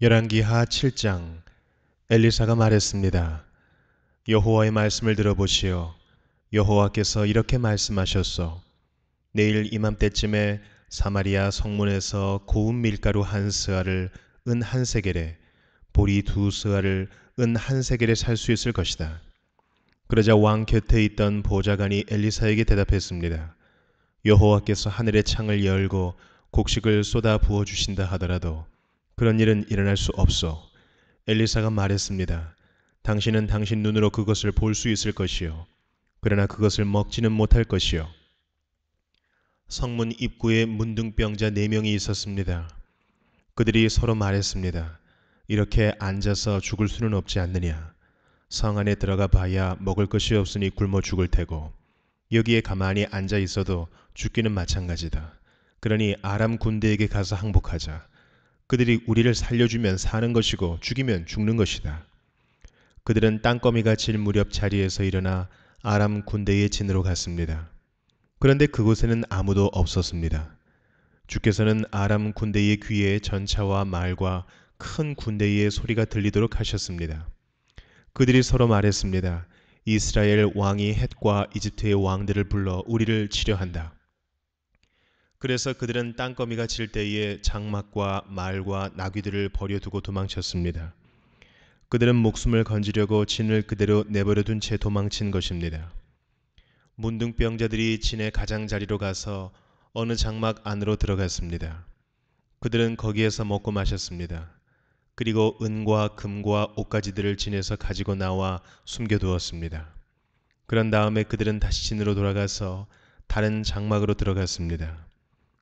열왕기하 7장 엘리사가 말했습니다. 여호와의 말씀을 들어보시오. 여호와께서 이렇게 말씀하셨소. 내일 이맘때쯤에 사마리아 성문에서 고운 밀가루 한 스아를 은 한 세겔에 보리 두 스아를 은 한 세겔에 살 수 있을 것이다. 그러자 왕 곁에 있던 보좌관이 엘리사에게 대답했습니다. 여호와께서 하늘의 창을 열고 곡식을 쏟아 부어 주신다 하더라도 그런 일은 일어날 수 없어. 엘리사가 말했습니다. 당신은 당신 눈으로 그것을 볼 수 있을 것이요. 그러나 그것을 먹지는 못할 것이요. 성문 입구에 문둥병자 네 명이 있었습니다. 그들이 서로 말했습니다. 이렇게 앉아서 죽을 수는 없지 않느냐. 성 안에 들어가 봐야 먹을 것이 없으니 굶어 죽을 테고 여기에 가만히 앉아 있어도 죽기는 마찬가지다. 그러니 아람 군대에게 가서 항복하자. 그들이 우리를 살려주면 사는 것이고 죽이면 죽는 것이다. 그들은 땅거미가 질 무렵 자리에서 일어나 아람 군대의 진으로 갔습니다. 그런데 그곳에는 아무도 없었습니다. 주께서는 아람 군대의 귀에 전차와 말과 큰 군대의 소리가 들리도록 하셨습니다. 그들이 서로 말했습니다. 이스라엘 왕이 헷과 이집트의 왕들을 불러 우리를 치려한다. 그래서 그들은 땅거미가 칠 때에 장막과 말과 나귀들을 버려두고 도망쳤습니다. 그들은 목숨을 건지려고 진을 그대로 내버려둔 채 도망친 것입니다. 문둥병자들이 진의 가장자리로 가서 어느 장막 안으로 들어갔습니다. 그들은 거기에서 먹고 마셨습니다. 그리고 은과 금과 옷가지들을 진에서 가지고 나와 숨겨두었습니다. 그런 다음에 그들은 다시 진으로 돌아가서 다른 장막으로 들어갔습니다.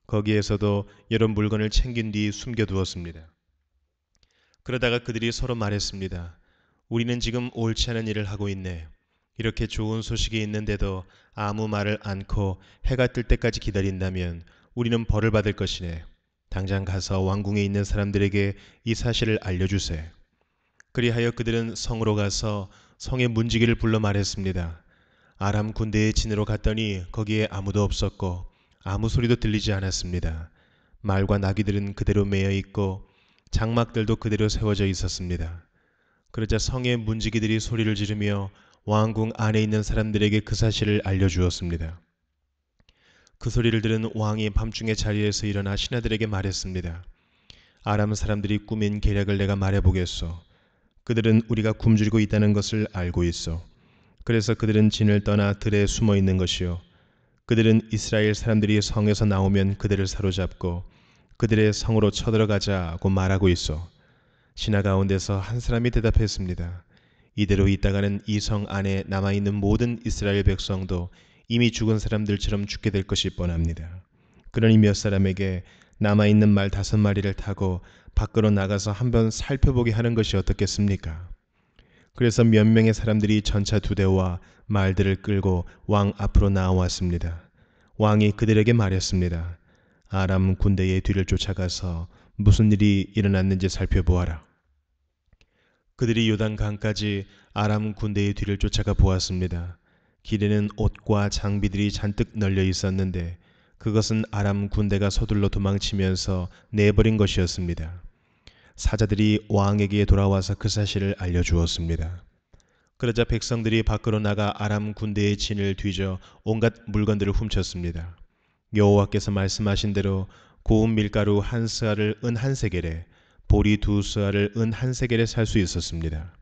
거기에서도 여러 물건을 챙긴 뒤 숨겨두었습니다. 그러다가 그들이 서로 말했습니다. 우리는 지금 옳지 않은 일을 하고 있네. 이렇게 좋은 소식이 있는데도 아무 말을 않고 해가 뜰 때까지 기다린다면 우리는 벌을 받을 것이네. 당장 가서 왕궁에 있는 사람들에게 이 사실을 알려주세요. 그리하여 그들은 성으로 가서 성의 문지기를 불러 말했습니다. 아람 군대의 진으로 갔더니 거기에 아무도 없었고 아무 소리도 들리지 않았습니다. 말과 나귀들은 그대로 매여 있고 장막들도 그대로 세워져 있었습니다. 그러자 성의 문지기들이 소리를 지르며 왕궁 안에 있는 사람들에게 그 사실을 알려주었습니다. 그 소리를 들은 왕이 밤중에 자리에서 일어나 신하들에게 말했습니다. 아람 사람들이 꾸민 계략을 내가 말해보겠소. 그들은 우리가 굶주리고 있다는 것을 알고 있어. 그래서 그들은 진을 떠나 들에 숨어 있는 것이요. 그들은 이스라엘 사람들이 성에서 나오면 그들을 사로잡고 그들의 성으로 쳐들어가자고 말하고 있어. 신하 가운데서 한 사람이 대답했습니다. 이대로 있다가는 이 성 안에 남아있는 모든 이스라엘 백성도 이미 죽은 사람들처럼 죽게 될 것이 뻔합니다. 그러니 몇 사람에게 남아있는 말 다섯 마리를 타고 밖으로 나가서 한번 살펴보게 하는 것이 어떻겠습니까? 그래서 몇 명의 사람들이 전차 두 대와 말들을 끌고 왕 앞으로 나왔습니다. 왕이 그들에게 말했습니다. 아람 군대의 뒤를 쫓아가서 무슨 일이 일어났는지 살펴보아라. 그들이 요단강까지 아람 군대의 뒤를 쫓아가 보았습니다. 길에는 옷과 장비들이 잔뜩 널려 있었는데 그것은 아람 군대가 서둘러 도망치면서 내버린 것이었습니다. 사자들이 왕에게 돌아와서 그 사실을 알려주었습니다. 그러자 백성들이 밖으로 나가 아람 군대의 진을 뒤져 온갖 물건들을 훔쳤습니다. 여호와께서 말씀하신 대로 고운 밀가루 한스아을은 한 세겔에 보리 두스아을은 한 세겔에 살 수 있었습니다.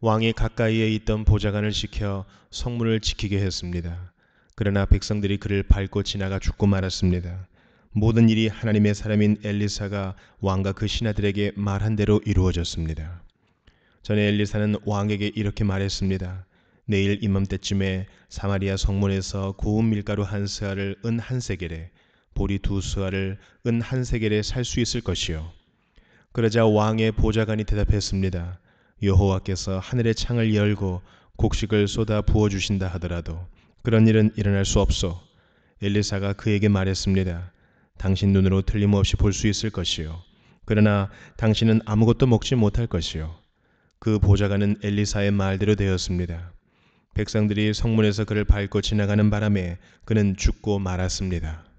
왕이 가까이에 있던 보좌관을 시켜 성문을 지키게 했습니다. 그러나 백성들이 그를 밟고 지나가 죽고 말았습니다. 모든 일이 하나님의 사람인 엘리사가 왕과 그 신하들에게 말한 대로 이루어졌습니다. 전에 엘리사는 왕에게 이렇게 말했습니다. 내일 이맘때쯤에 사마리아 성문에서 고운 밀가루 한스알을은 한 세겔에 보리 두스알을은 한 세겔에 살 수 있을 것이요. 그러자 왕의 보좌관이 대답했습니다. 여호와께서 하늘의 창을 열고 곡식을 쏟아 부어 주신다 하더라도 그런 일은 일어날 수 없소. 엘리사가 그에게 말했습니다. 당신 눈으로 틀림없이 볼 수 있을 것이요. 그러나 당신은 아무것도 먹지 못할 것이요. 그 보좌관은 엘리사의 말대로 되었습니다. 백성들이 성문에서 그를 밟고 지나가는 바람에 그는 죽고 말았습니다.